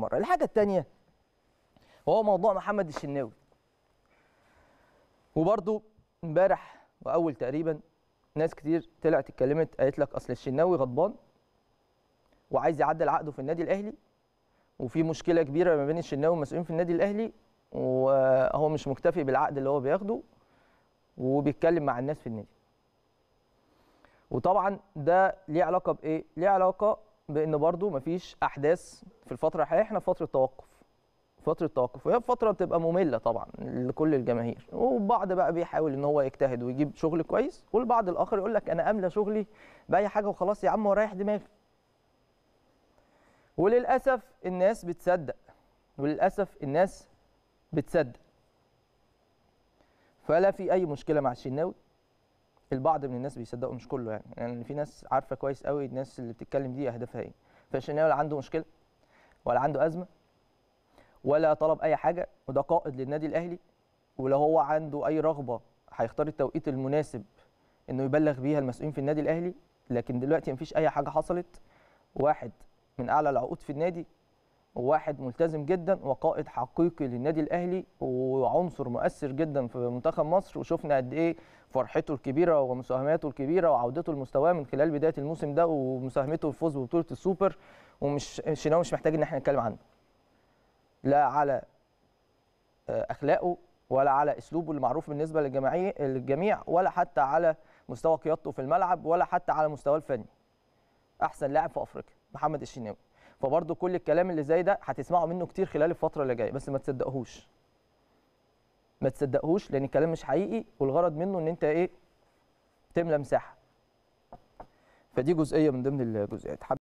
مره الحاجه الثانيه هو موضوع محمد الشناوي وبرده امبارح واول تقريبا ناس كتير طلعت اتكلمت قالت لك اصل الشناوي غضبان وعايز يعدل عقده في النادي الاهلي وفي مشكله كبيره ما بين الشناوي والمسؤولين في النادي الاهلي وهو مش مكتفي بالعقد اللي هو بياخده وبيتكلم مع الناس في النادي وطبعا ده ليه علاقه بايه ليه علاقه بان برضو مفيش احداث في الفتره الحاليه احنا في فتره توقف فتره توقف وهي فتره بتبقى ممله طبعا لكل الجماهير وبعض بقى بيحاول ان هو يجتهد ويجيب شغل كويس والبعض الاخر يقول لك انا املى شغلي باي حاجه وخلاص يا عم ورايح دماغي وللاسف الناس بتصدق وللاسف الناس بتصدق فلا في اي مشكله مع الشناوي البعض من الناس بيصدقوا مش كله يعني يعني في ناس عارفه كويس قوي الناس اللي بتتكلم دي اهدافها ايه فالشناوي ولا عنده مشكله ولا عنده ازمه ولا طلب اي حاجه وده قائد للنادي الاهلي ولو هو عنده اي رغبه هيختار التوقيت المناسب انه يبلغ بيها المسؤولين في النادي الاهلي لكن دلوقتي مفيش اي حاجه حصلت واحد من اعلى العقود في النادي وواحد ملتزم جدا وقائد حقيقي للنادي الاهلي وعنصر مؤثر جدا في منتخب مصر وشفنا قد ايه فرحته الكبيره ومساهماته الكبيره وعودته لمستواه من خلال بدايه الموسم ده ومساهمته في الفوز ببطوله السوبر ومش شناوي مش محتاج ان احنا نتكلم عنه لا على آه، اخلاقه ولا على اسلوبه المعروف بالنسبه للجماعيه للجميع ولا حتى على مستوى قيادته في الملعب ولا حتى على مستواه الفني احسن لاعب في افريقيا محمد الشناوي فبرضه كل الكلام اللي زي ده هتسمعه منه كتير خلال الفتره اللي جايه بس ما تصدقهوش ما تصدقهوش لان الكلام مش حقيقي والغرض منه ان انت ايه تملى مساحه فدي جزئيه من ضمن الجزئيات